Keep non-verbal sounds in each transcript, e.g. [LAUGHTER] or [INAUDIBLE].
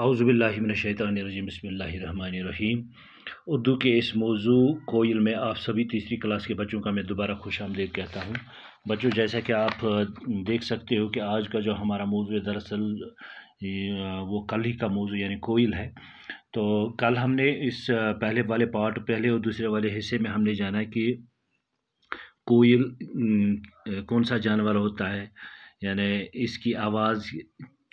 आउज़बिल्लिमिनशैतरजीम बसमीम उर्दू के इस मौजू कोयल में आप सभी तीसरी क्लास के बच्चों का मैं दोबारा खुश आमदेद कहता हूँ बच्चों जैसा कि आप देख सकते हो कि आज का जो हमारा मौजू है दरअसल वो कल ही का मौजू यानी कोयल है तो कल हमने इस पहले वाले पार्ट पहले और दूसरे वाले हिस्से में हमने जाना कि कोयल कौन सा जानवर होता है यानी इसकी आवाज़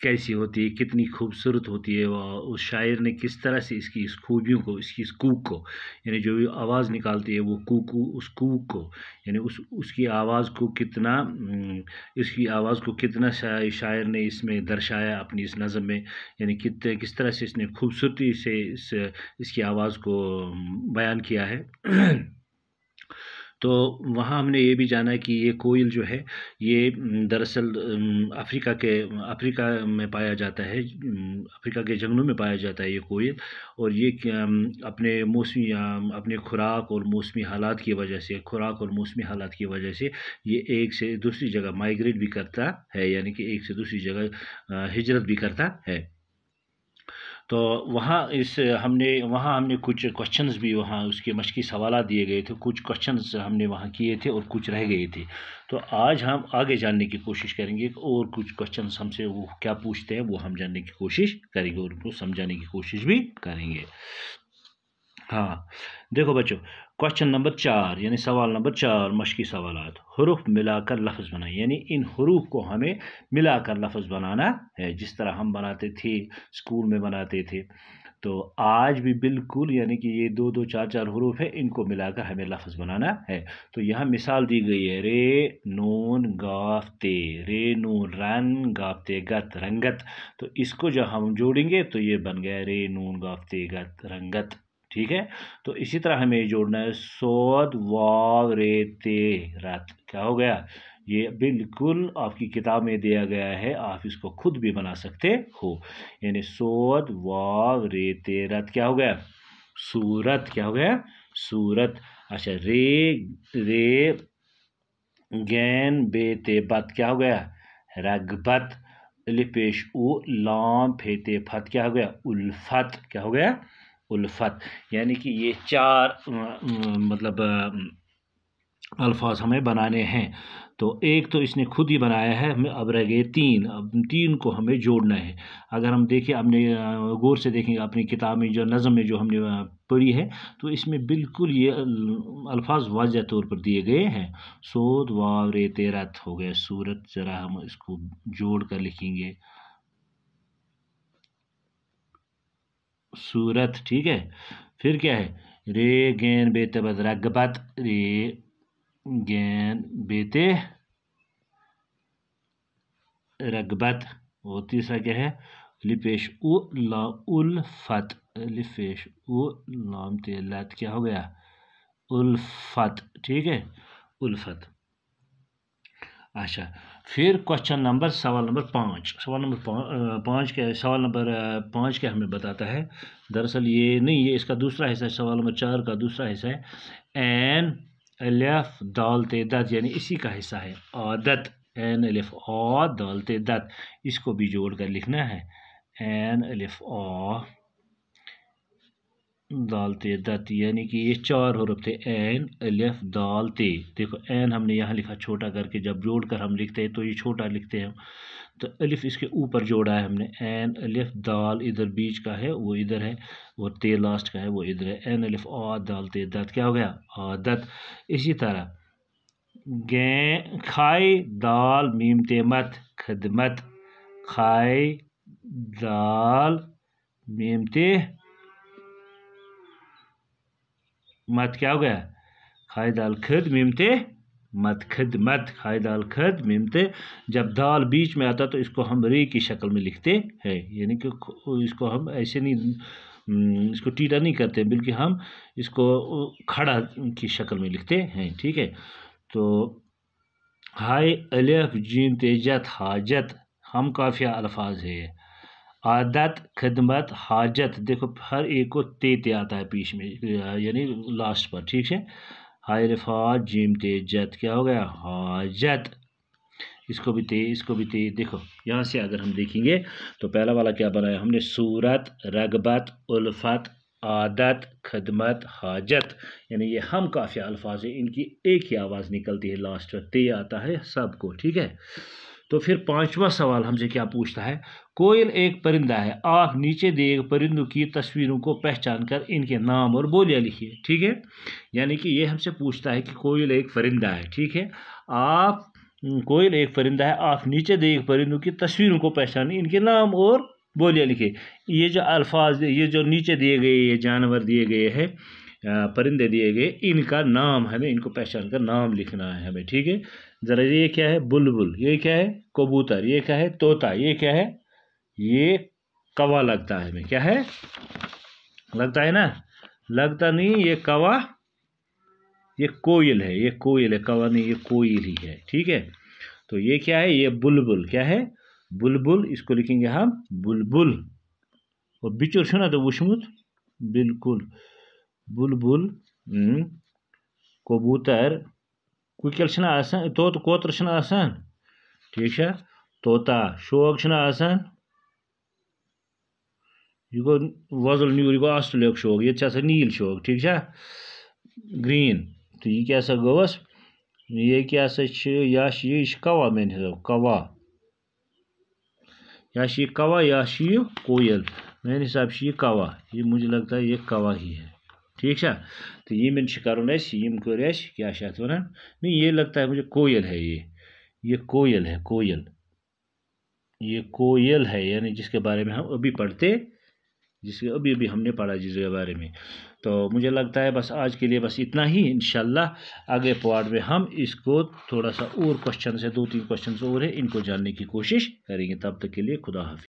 कैसी होती है कितनी खूबसूरत होती है वह उस शायर ने किस तरह से इसकी इस खूबियों को इसकी इस कूक को यानी जो भी आवाज़ निकालती है वो कूकू उस कूक को यानी उस उसकी आवाज़ को कितना इसकी आवाज़ को कितना शायर ने इसमें दर्शाया अपनी इस नज़म में यानी कित किस तरह से इसने खूबसूरती से इस इसकी आवाज़ को बयान किया है [CLEARS THROAT] तो वहाँ हमने ये भी जाना कि ये कोयल जो है ये दरअसल अफ्रीका के अफ्रीका में पाया जाता है अफ्रीका के जंगलों में पाया जाता है ये कोयल और ये अपने मौसमी अपने खुराक और मौसमी हालात की वजह से खुराक और मौसमी हालात की वजह से ये एक से दूसरी जगह माइग्रेट भी करता है यानी कि एक से दूसरी जगह हिजरत भी करता है तो वहाँ इस हमने वहाँ हमने कुछ क्वेश्चंस भी वहाँ उसके मशक़ी सवाल दिए गए थे कुछ क्वेश्चंस हमने वहाँ किए थे और कुछ रह गए थे तो आज हम आगे जानने की कोशिश करेंगे और कुछ क्वेश्चंस हमसे वो क्या पूछते हैं वो हम जानने की कोशिश करेंगे और उनको समझाने की कोशिश भी करेंगे हाँ देखो बच्चों क्वेश्चन नंबर चार यानी सवाल नंबर चार मशक़ी सवाल हरूफ मिलाकर लफ्ज़ बनाए यानी इन हरूफ को हमें मिलाकर लफ्ज़ बनाना है जिस तरह हम बनाते थे स्कूल में बनाते थे तो आज भी बिल्कुल यानी कि ये दो दो चार चार हरूफ है इनको मिलाकर हमें लफ्ज़ बनाना है तो यहाँ मिसाल दी गई है रे नून गाफते रे नून रन गाफते गत रंगत तो इसको जब हम जोड़ेंगे तो ये बन गया रे नून गाफते गत रंगत ठीक है तो इसी तरह हमें जोड़ना है सोद वाव रेते रात क्या हो गया ये बिल्कुल आपकी किताब में दिया गया है आप इसको खुद भी बना सकते हो यानी सोद वाव रेते रात क्या हो गया सूरत क्या हो गया सूरत अच्छा रे रे गैन बेते बत क्या हो गया रगबत लिपेश उ लाम फेते फत क्या हो गया उल्फत क्या हो गया उल्फत यानी कि ये चार मतलब अल्फाज हमें बनाने हैं तो एक तो इसने खुद ही बनाया है हमें अब रह गए तीन अब तीन को हमें जोड़ना है अगर हम देखें अपने गौर से देखेंगे अपनी किताब में जो नज़म में जो हमने पढ़ी है तो इसमें बिल्कुल ये अल्फाज वाज तौर पर दिए गए हैं सोद वावरे तेरा हो गए सूरत ज़रा हम इसको जोड़ कर लिखेंगे सूरत ठीक है फिर क्या है रे गेन बेते बद रगबत रे गेन बेते रगबत और तीसरा क्या है लिपेश उ ला फत लिपेश उ लाम तेलत क्या हो गया फत ठीक है फत अच्छा फिर क्वेश्चन नंबर सवाल नंबर पाँच सवाल नंबर पाँच के सवाल नंबर पाँच क्या हमें बताता है दरअसल ये नहीं ये इसका दूसरा हिस्सा है सवाल नंबर चार का दूसरा हिस्सा है एन एलफ दौलते दत यानी इसी का हिस्सा है आदत एन एलफ और दौलते दत इसको भी जोड़ कर लिखना है एन एलफ ओ दाल ते दत यानी कि ये चार हरफ थे एन अलिफ दाल ते देखो एन हमने यहाँ लिखा छोटा करके जब जोड़ कर हम लिखते हैं तो ये छोटा लिखते हैं तो अलिफ इसके ऊपर जोड़ा है हमने एन अलिफ दाल इधर बीच का है वो इधर है और ते लास्ट का है वो इधर है एन अलिफ आ दाल ते दत क्या हो गया आ दत इसी तरह गे खाए दाल मीम ते मत खदमत खाए दाल मीम ते मत क्या हो गया खाए दाल खद मिमते मत खद मत खाए दाल खद मिमते जब दाल बीच में आता तो इसको हम रे की शक्ल में लिखते हैं यानी कि इसको हम ऐसे नहीं हम्म, इसको टीटा नहीं करते बल्कि हम इसको खड़ा की शक्ल में लिखते हैं ठीक है तो हाय अलिफ जीन तेजत हाजत हम काफ़िया अल्फाज है आदत खिदमत हाजत देखो हर एक को ते ते आता है पीछे में यानी लास्ट पर ठीक है हायरफा जिम ते जत क्या हो गया हाजत इसको भी ते इसको भी ते देखो यहाँ से अगर हम देखेंगे तो पहला वाला क्या बनाया हमने सूरत रगबत उल्फत आदत खदमत हाजत यानी ये हम काफ़ी अल्फाज हैं इनकी एक ही आवाज़ निकलती है लास्ट में ते आता है सबको ठीक है तो फिर पांचवा सवाल हमसे क्या पूछता है कोयल एक परिंदा है आप नीचे दिए गए परिंदों की तस्वीरों को पहचान कर इनके नाम और बोलियाँ लिखिए ठीक है यानी कि ये हमसे पूछता है कि कोयल एक परिंदा है ठीक है आप हम्म, कोयल एक परिंदा है आप नीचे दिए गए परिंदों की तस्वीरों को पहचान इनके नाम और बोलियाँ लिखिए ये जो अल्फाज ये जो नीचे दिए गए ये जानवर दिए गए हैं परिंदे दिए गए इनका नाम हमें इनको पहचान का नाम लिखना है हमें ठीक है ज़रा ये क्या है बुलबुल ये क्या है कबूतर ये क्या है तोता ये क्या है ये कवा लगता है हमें क्या है लगता है ना लगता नहीं ये कवा ये कोयल है ये कोयल है कवा नहीं ये कोयल ही है ठीक है तो ये क्या है ये बुलबुल क्या है बुलबुल इसको लिखेंगे हम बुलबुल और बिचुर सुना तो वुशमुत बिल्कुल बुलबुल कबूतर कुकिल तोत कोतर ठीक है तोता शोक यह गो वजल न्यूर यह गो आस्ट्रेलिया शोक ये नील शोक ठीक है ग्रीन तो यह क्या गोस ये क्या यह कवा मे हिसाब कवा या कवा या कोयल मेरे हिसाब से ये कवा ये मुझे लगता है ये कवा ही है ठीक है तो ये मैं करुन यम कर क्या वन नहीं ये लगता है मुझे कोयल है ये ये कोयल है कोयल ये कोयल है यानी जिसके बारे में हम अभी पढ़ते जिसके अभी अभी हमने पढ़ा जिसके बारे में तो मुझे लगता है बस आज के लिए बस इतना ही इन आगे पार्ट में हम इसको थोड़ा सा और क्वेश्चन है दो तीन क्वेश्चन और है इनको जानने की कोशिश करेंगे तब तक के लिए खुदा हाफि